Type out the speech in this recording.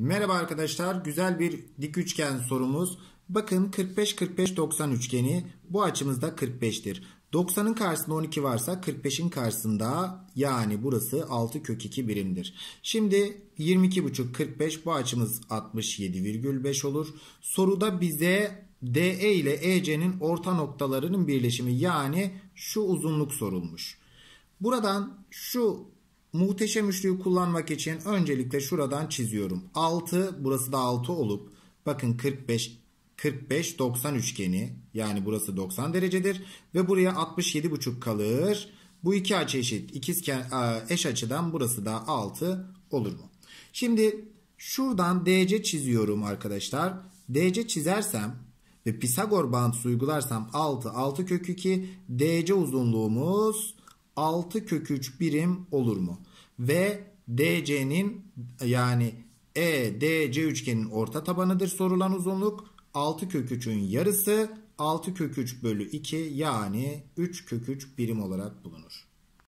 Merhaba arkadaşlar. Güzel bir dik üçgen sorumuz. Bakın 45-45-90 üçgeni bu açımızda 45'tir. 90'ın karşısında 12 varsa 45'in karşısında yani burası 6 kök 2 birimdir. Şimdi 22,5 45 bu açımız 67,5 olur. Soruda bize DE ile EC'nin orta noktalarının birleşimi yani şu uzunluk sorulmuş. Buradan şu Muhteşem üçlüyü kullanmak için öncelikle şuradan çiziyorum. 6 burası da 6 olup bakın 45 45 90 üçgeni yani burası 90 derecedir ve buraya 67,5 kalır. Bu iki açı eşit ikiz e, eş açıdan burası da 6 olur mu? Şimdi şuradan DC çiziyorum arkadaşlar. DC çizersem ve Pisagor bağıntısı uygularsam 6 6 kök 2 DC uzunluğumuz 6 kök 3 birim olur mu? Ve DC'nin yani EDC üçgenin orta tabanıdır sorulan uzunluk. 6 kök 3'ün yarısı 6 kök 3 bölü 2 yani 3 kök 3 birim olarak bulunur.